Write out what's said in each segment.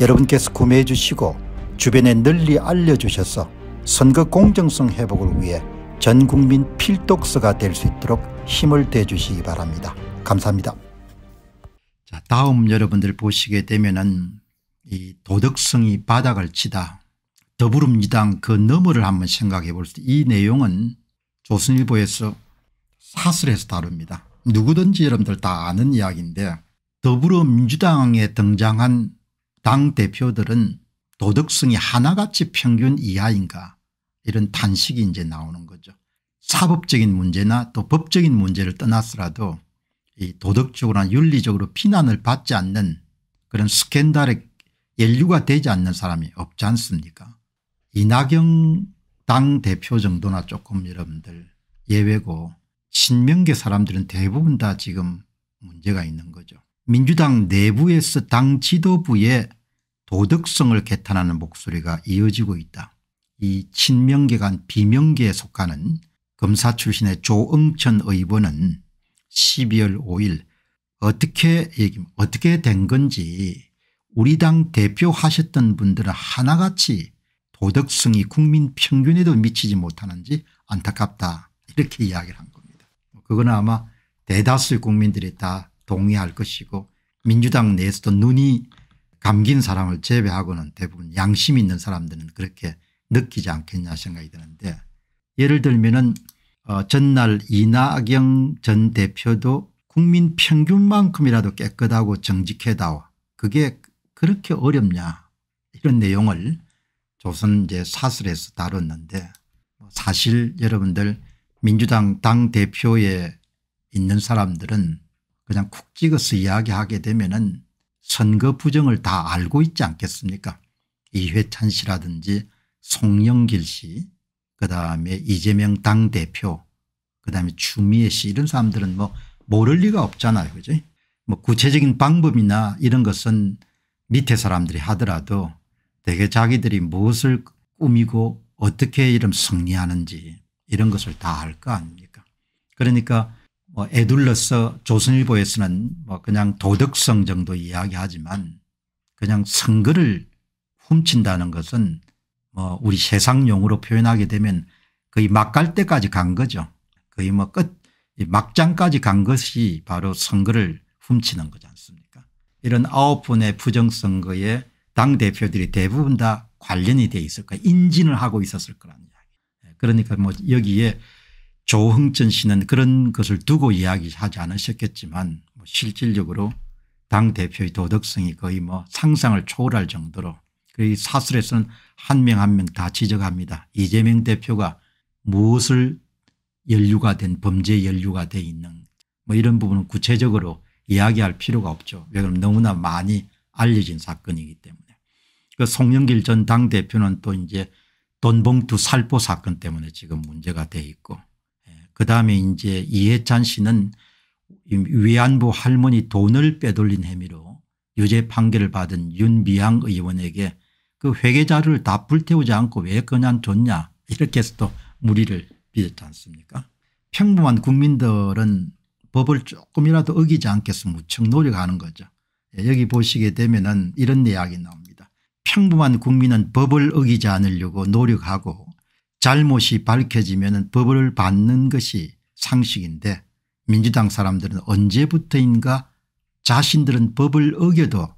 여러분께서 구매해 주시고 주변에 널리 알려주셔서 선거 공정성 회복을 위해 전국민 필독서가 될 수 있도록 힘을 대주시기 바랍니다. 감사합니다. 자, 다음 여러분들 보시게 되면이 도덕성이 바닥을 치다 더불어민주당 그 너머를 한번 생각해 볼수이 내용은 조선일보에서 사설에서 다룹니다. 누구든지 여러분들 다 아는 이야기인데 더불어민주당에 등장한 당 대표들은 도덕성이 하나같이 평균 이하인가 이런 탄식이 이제 나오는 거죠. 사법적인 문제나 또 법적인 문제를 떠나서라도 이 도덕적으로나 윤리적으로 비난을 받지 않는 그런 스캔들의 연류가 되지 않는 사람이 없지 않습니까 이낙영 당대표 정도나 조금 여러분들 예외고 친명계 사람들은 대부분 다 지금 문제가 있는 거죠. 민주당 내부에서 당 지도부의 도덕성을 개탄하는 목소리가 이어지고 있다. 이 친명계간 비명계에 속하는 검사 출신의 조응천 의원은 12월 5일 어떻게 얘기 어떻게 된 건지 우리 당 대표하셨던 분들은 하나같이 도덕성이 국민 평균에도 미치지 못하는지 안타깝다 이렇게 이야기를 한 겁니다. 그거 아마 대다수의 국민들이 다 동의할 것이고 민주당 내에서도 눈이 감긴 사람을 제외하고는 대부분 양심 있는 사람들은 그렇게 느끼지 않겠냐 생각이 드는데 예를 들면 은 어, 전날 이낙영 전 대표도 국민 평균만큼이라도 깨끗하고 정직해다오 그게 그렇게 어렵냐 이런 내용을 조선 이제 사설에서 다뤘는데 뭐 사실 여러분들 민주당 당대표에 있는 사람들은 그냥 쿡 찍어서 이야기하게 되면은 선거 부정을 다 알고 있지 않겠습니까 이회찬 씨라든지 송영길 씨 그다음에 이재명 당대표 그다음에 추미애 씨 이런 사람들은 뭐 모를 리가 없잖아요. 그죠 뭐 구체적인 방법이나 이런 것은 밑에 사람들이 하더라도 대개 자기들이 무엇을 꾸미고 어떻게 이런 승리하는지 이런 것을 다 알 거 아닙니까 그러니까 뭐 에둘러서 조선일보에서는 뭐 그냥 도덕성 정도 이야기하지만 그냥 선거를 훔친다는 것은 뭐 우리 세상용으로 표현하게 되면 거의 막갈 때까지 간 거죠. 거의 뭐 끝, 막장까지 간 것이 바로 선거를 훔치는 거지 않습니까? 이런 아홉 분의 부정선거에 당대표들이 대부분 다 관련이 돼 있을 거 인진을 하고 있었을 거라는 이야기. 예, 그러니까 뭐 여기에 조흥천 씨는 그런 것을 두고 이야기하지 않으셨겠지만 뭐 실질적으로 당 대표의 도덕성이 거의 뭐 상상을 초월할 정도로 그 사설에서는 한 명 한 명 다 지적합니다. 이재명 대표가 무엇을 연류가 된 범죄 연류가 돼 있는 뭐 이런 부분은 구체적으로 이야기할 필요가 없죠. 왜 그럼 너무나 많이 알려진 사건이기 때문에. 그 송영길 전 당대표는 또 이제 돈봉투 살포 사건 때문에 지금 문제가 돼 있고 그다음에 이제 이해찬 씨는 위안부 할머니 돈을 빼돌린 혐의로 유죄 판결을 받은 윤미향 의원에게 그 회계자를 다 불태우지 않고 왜 그냥 줬냐 이렇게 해서 또 무리를 빚었지 않습니까 평범한 국민들은 법을 조금이라도 어기지 않겠어 무척 노력하는 거죠. 예, 여기 보시게 되면 은 이런 이야기 나옵니다. 평범한 국민은 법을 어기지 않으려고 노력하고 잘못이 밝혀지면 법을 받는 것이 상식인데 민주당 사람들은 언제부터인가 자신들은 법을 어겨도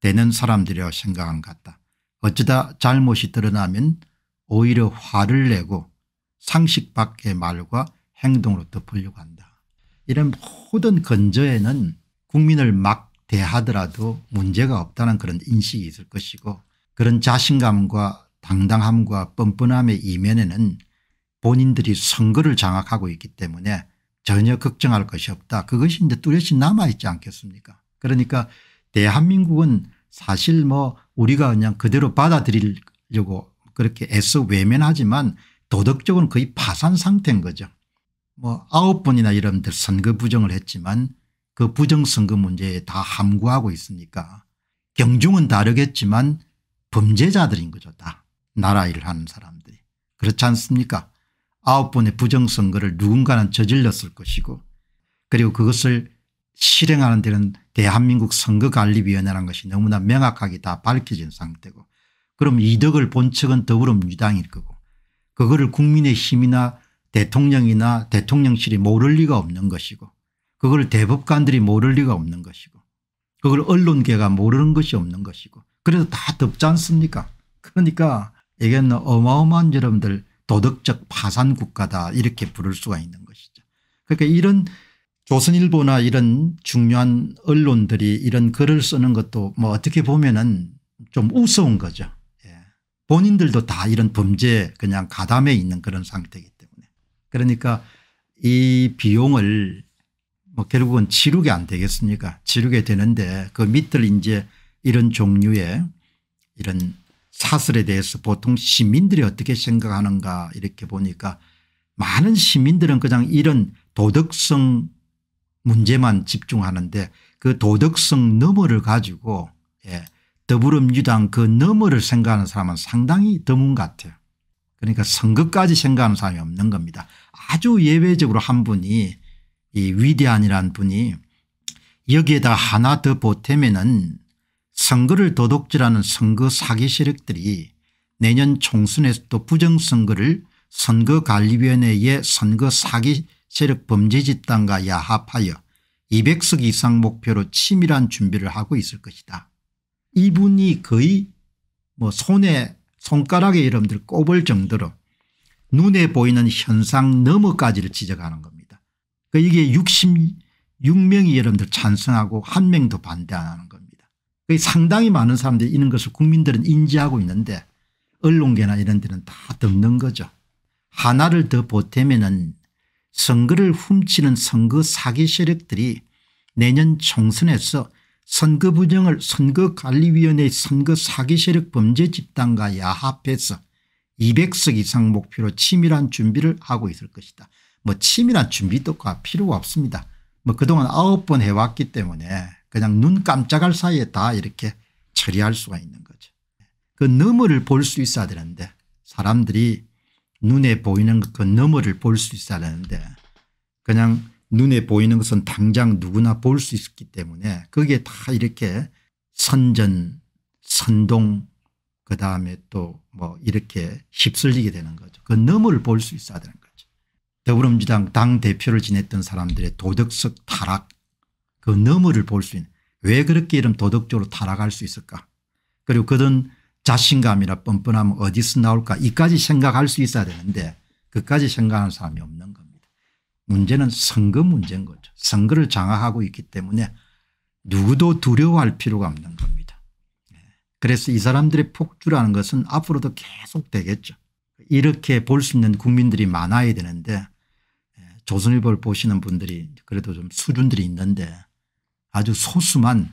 되는 사람들이라고 생각한 것 같다. 어쩌다 잘못이 드러나면 오히려 화를 내고 상식 밖의 말과 행동으로 덮으려고 한다. 이런 모든 근저에는 국민을 막 대하더라도 문제가 없다는 그런 인식이 있을 것이고 그런 자신감과 당당함과 뻔뻔함의 이면에는 본인들이 선거를 장악하고 있기 때문에 전혀 걱정할 것이 없다. 그것이 이제 뚜렷이 남아있지 않겠습니까 그러니까 대한민국은 사실 뭐 우리가 그냥 그대로 받아들이려고 그렇게 애써 외면하지만 도덕적으로 거의 파산 상태인 거죠. 뭐 아홉 번이나 여러분 선거 부정을 했지만 그 부정선거 문제에 다 함구하고 있으니까 경중은 다르겠지만 범죄자들인 거죠 다. 나라 일을 하는 사람들이 그렇지 않습니까 아홉 번의 부정선거를 누군가는 저질렀을 것이고 그리고 그것을 실행하는 데는 대한민국 선거관리위원회라는 것이 너무나 명확하게 다 밝혀진 상태고 그럼 이득을 본 측은 더불어민주당일 거고 그거를 국민의힘이나 대통령이나 대통령실이 모를 리가 없는 것이고 그걸 대법관들이 모를 리가 없는 것이고 그걸 언론계가 모르는 것이 없는 것이고 그래서 다 덥지 않습니까 그러니까 이건 어마어마한 여러분들 도덕적 파산 국가다 이렇게 부를 수가 있는 것이죠. 그러니까 이런 조선일보나 이런 중요한 언론들이 이런 글을 쓰는 것도 뭐 어떻게 보면은 좀 우스운 거죠. 예. 본인들도 다 이런 범죄 그냥 가담해 있는 그런 상태이기 때문에 그러니까 이 비용을 뭐 결국은 치르게 안 되겠습니까 치르게 되는데 그 밑을 이제 이런 종류의 이런 사설에 대해서 보통 시민들이 어떻게 생각하는가 이렇게 보니까 많은 시민들은 그냥 이런 도덕성 문제만 집중하는데 그 도덕성 너머를 가지고 예, 더불어민주당 그 너머를 생각하는 사람은 상당히 드문 것 같아요. 그러니까 선거까지 생각하는 사람이 없는 겁니다. 아주 예외적으로 한 분이 이위대한이라는 분이 여기에다 하나 더 보태면은 선거를 도둑질하는 선거 사기 세력들이 내년 총선에서도 부정선거를 선거관리위원회의 선거 사기 세력 범죄 집단과 야합하여 200석 이상 목표로 치밀한 준비를 하고 있을 것이다. 이분이 거의 뭐 손에 손가락에 여러분들 꼽을 정도로 눈에 보이는 현상 너머까지를 지적하는 겁니다. 그러니까 이게 66명이 여러분들 찬성하고 한 명도 반대하는 겁니다. 상당히 많은 사람들이 이런 것을 국민들은 인지하고 있는데 언론계나 이런 데는 다 덮는 거죠. 하나를 더 보태면은 선거를 훔치는 선거 사기 세력들이 내년 총선에서 선거 부정을 선거관리위원회 선거 사기 세력 범죄 집단과 야합해서 200석 이상 목표로 치밀한 준비를 하고 있을 것이다. 뭐 치밀한 준비도 필요가 없습니다. 뭐 그동안 9번 해왔기 때문에 그냥 눈 깜짝할 사이에 다 이렇게 처리할 수가 있는 거죠. 그 너머를 볼 수 있어야 되는데 사람들이 눈에 보이는 그 너머를 볼 수 있어야 되는데 그냥 눈에 보이는 것은 당장 누구나 볼 수 있기 때문에 그게 다 이렇게 선전 선동 그다음에 또 뭐 이렇게 휩쓸리게 되는 거죠. 그 너머를 볼 수 있어야 되는 거죠. 더불어민주당 당대표를 지냈던 사람들의 도덕적 타락 그 너머를 볼 수 있는 왜 그렇게 이런 도덕적으로 타락할 수 있을까 그리고 그런 자신감이나 뻔뻔함 어디서 나올까 이까지 생각할 수 있어야 되는데 그까지 생각하는 사람이 없는 겁니다. 문제는 선거 문제인 거죠. 선거를 장악하고 있기 때문에 누구도 두려워할 필요가 없는 겁니다. 예. 그래서 이 사람들의 폭주라는 것은 앞으로도 계속 되겠죠. 이렇게 볼 수 있는 국민들이 많아야 되는데 예, 조선일보를 보시는 분들이 그래도 좀 수준들이 있는데 아주 소수만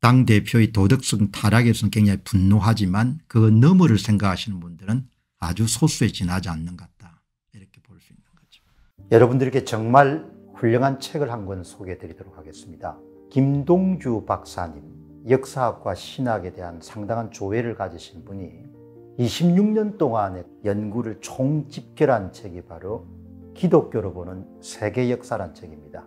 당대표의 도덕성 타락에선 굉장히 분노하지만 그 너머를 생각하시는 분들은 아주 소수에 지나지 않는 것 같다. 이렇게 볼 수 있는 거죠. 여러분들에 정말 훌륭한 책을 한 권 소개해 드리도록 하겠습니다. 김동주 박사님 역사학과 신학에 대한 상당한 조회를 가지신 분이 26년 동안의 연구를 총집결한 책이 바로 기독교로 보는 세계 역사란 책입니다.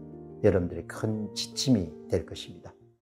여러분들의 큰 지침이 될 것입니다.